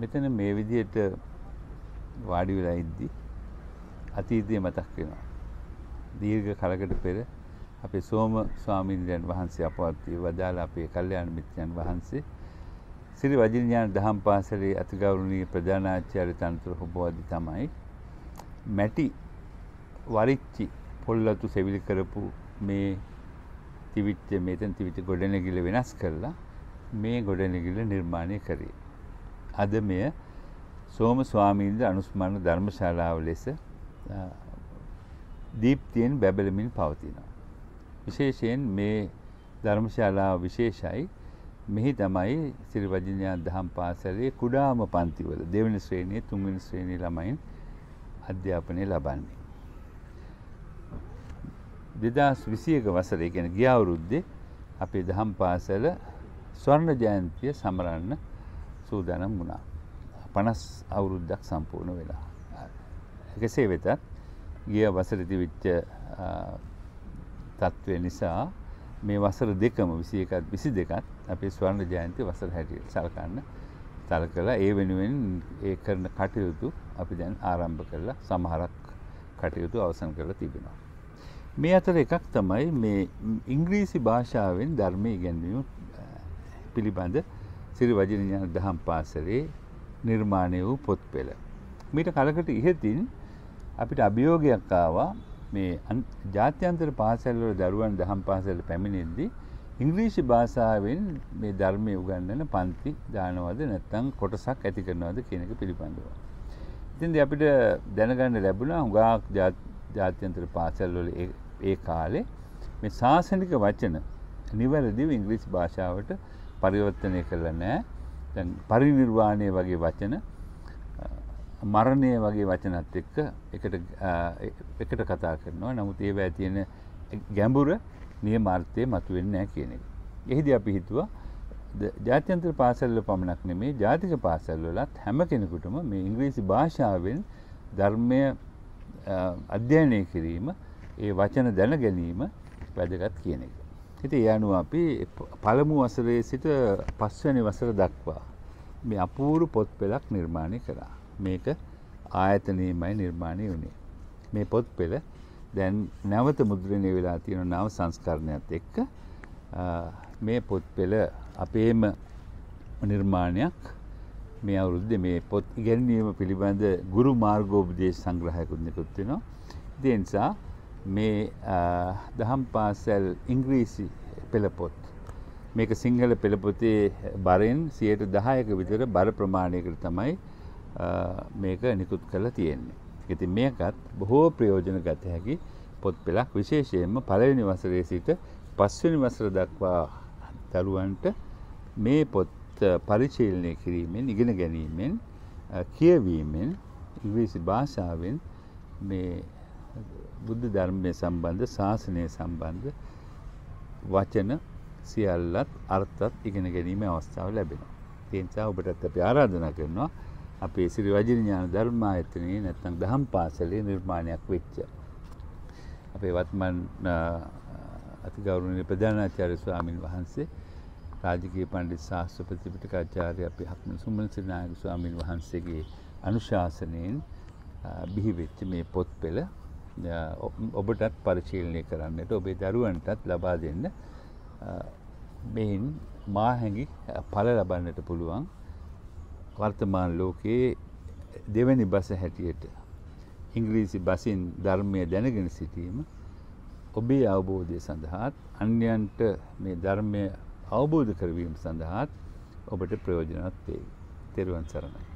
මෙතන මේ විදියට වාඩි වෙලා ඉද්දි අතීතය මතක් වෙනවා. දීර්ඝ කලකට පෙර අපේ සෝම ස්වාමීන්ද්‍රයන් වහන්සේ අපවත්ී වදාළ අපේ කල්යාණ මිත්‍රයන් වහන්සේ සිරි වජිනියාන දහම් පාසලේ අතිගෞරවනීය ප්‍රධානාචාර්ය තනතුරු හොබවදි තමයි මැටි වරිච්චි පොල්ලතු සෙවිලි කරපු මේ තිවිච්ච මෙතන තිවිච්ච ගොඩනැගිල්ල වෙනස් කරලා මේ ගොඩනැගිල්ල නිර්මාණය කරේ. අද මෙය සෝම ස්වාමීන්ද අනුස්මරණ ධර්මශාලාව ලෙස දීප්තියෙන් බැබලමින් පවතිනවා. විශේෂයෙන් මේ ධර්මශාලාව විශේෂයි මෙහි තමයි සිරිවජිනයා දහම් පාසලේ කුඩාම පන්තිවල දෙවනි ශ්‍රේණිය තුන්වෙනි ශ්‍රේණිය ළමයින් අධ්‍යාපනය ලබන්නේ. දෙදස් විසියක වසරේ ගැන ගියවුරුද්දේ අපේ දහම් පාසල ස්වර්ණ ජයන්තිය සමරන්න සූදානම් වුණා. පනස් අවුරුද්දක් සම්පූර්ණ වෙලා. එකසේ වෙතත් ගිය වසරති විච්ච තත්ත්වය නිසා මේ වසර දෙකම විසි එකත් විසි දෙකත් අපේ ස්වර්ණ ජයන්ති වසර හැටිය සල්කන්න තල කලා ඒ වෙනුවෙන් ඒ කරන කටයුතු අපි දැන් ආරම්භ කරලා සමහරක් කටයුතු අවසන් කරලා තිබෙනවා. මේ අතර එකක් තමයි මේ ඉංග්‍රීසි භාෂාවෙන් ධර්මය ඉගැන්වීම පිළිබඳ සිරි වජිනඥාන දහම් පාසලේ නිර්මාණය වූ පොත් පෙළ. මීට කලකට ඉහතින් අපිට අභියෝගයක් ආවා මේ ජාත්‍යන්තර පාසැල්වල දරුවන් දහම් පාසල පැමිණෙද්දි ඉංග්‍රීසි භාෂාවෙන් මේ ධර්මය උගන්නන පන්ති දානවද නැත්තං කොටසක් ඇති කරනවද කියනක පිළිබඳව. ඉතින්ද අපිට දැනගන්න ලැබුණා හුඟක් ජාත්‍යන්තර පාසැල්වල ඒ කාලේ මේ ශාසනික වචන නිවැරදිව ඉංග්‍රීසි භාෂාවට පරිවර්තනය කරලා නෑ දැන් පරිනිර්වාණය වගේ වචන මරණය වගේ වචනත් එක්ක එකට එකට කතා කරනවා නමුත් ඒවැ තියෙන ගැඹුර නියමාර්ථය මතුවෙන්නේ නැහැ කියන එක. එහිදී අපි හිතුවා ජාත්‍යන්තර පාසල්වල පමණක් නෙමේ ජාතික පාසල්වලත් හැම කෙනෙකුටම මේ ඉංග්‍රීසි භාෂාවෙන් ධර්මය අධ්‍යයනය කිරීම ඒ වචන දැන ගැනීම වැදගත් කියන එක. හිති යනු අපි පළමු වසරේ සිට පස්වැනි වසර දක්වා මේ අපූරු පොත් පෙළක් නිර්මාණය කරා මේක ආයතනයමයි නිර්මාණය වුණේ මේ පොත් පෙළ දැන් නැවත මුද්‍රණය වෙලා තියෙන නව සංස්කරණයත් එක්ක මේ පොත් පෙළ අපේම නිර්මාණයක් මේ අවුරුද්ද මේ පොත් ඉගැන්වීම පිළිබඳ ගුරු මාර්ගෝපදේශ සංග්‍රහයකුත් නිකුත් වෙනවා. ඒ නිසා මේ දහම් පාසැල් ඉංග්‍රීසි පෙළපොත් මේක සිංහල පෙළපොතේ බරෙන් සියයට දහයක විතර බර ප්‍රමාණයකට තමයි මේක නිකුත් කරලා තියෙන්නේ. ඉතින් මේකත් බොහෝ ප්‍රයෝජන ගත හැකි පොත් පෙළක් විශේෂයෙන්ම පළවෙනි වසරේ සිට පස්වෙනි වසර දක්වා දරුවන්ට මේ පොත් පරිශීලනය කිරීමෙන් ඉගෙන ගැනීමෙන් කියවීමෙන් ඉංග්‍රීසි භාෂාවෙන් මේ බුද්ධ ධර්මය සම්බන්ධ ශාසනය සම්බන්ධ වචන සියල්ලත් අර්ථත් ඉගෙන ගැනීම අවස්ථාව ලැබෙන. තිංසා ඔබටත් අප ආරාධනා කරනවා අපේ සිරි වජිරඥාන ධර්මායතනයේ නැත්තං දහම් පාසලේ නිර්මාණයක් වෙච්ච. අපේ වත්මන් අතිගෞරුණය ප්‍රධානාචාර්ය ස්වාමීන් වහන්සේ රාජකය පණ්ඩි ශාස්ත්‍ර ප්‍රතිපිටකාචාරය අපි හක්ම සුමන සිනායක ස්වාමීන් වහන්සේගේ අනුශාසනයෙන් බිහිවෙච්ච මේ පොත් පෙළ ඔබටත් පරිශීලනය කරන්නට ඔබේ දරුවන්ටත් ලබා දෙන්න මෙයින් මාහැඟි පල ලබන්නට පුළුවන් වර්තමාන ලෝකයේ දෙවැනි බස හැටියට ඉංග්‍රීසි බසින් ධර්මය දැනගෙන සිටීම ඔබේ අවබෝධය සඳහාත් අන්‍යන්ට මේ ධර්මය අවබෝධ කරවීම සඳහාත් ඔබට ප්‍රයෝජනත් වේ. තෙරුවන් සරණයි.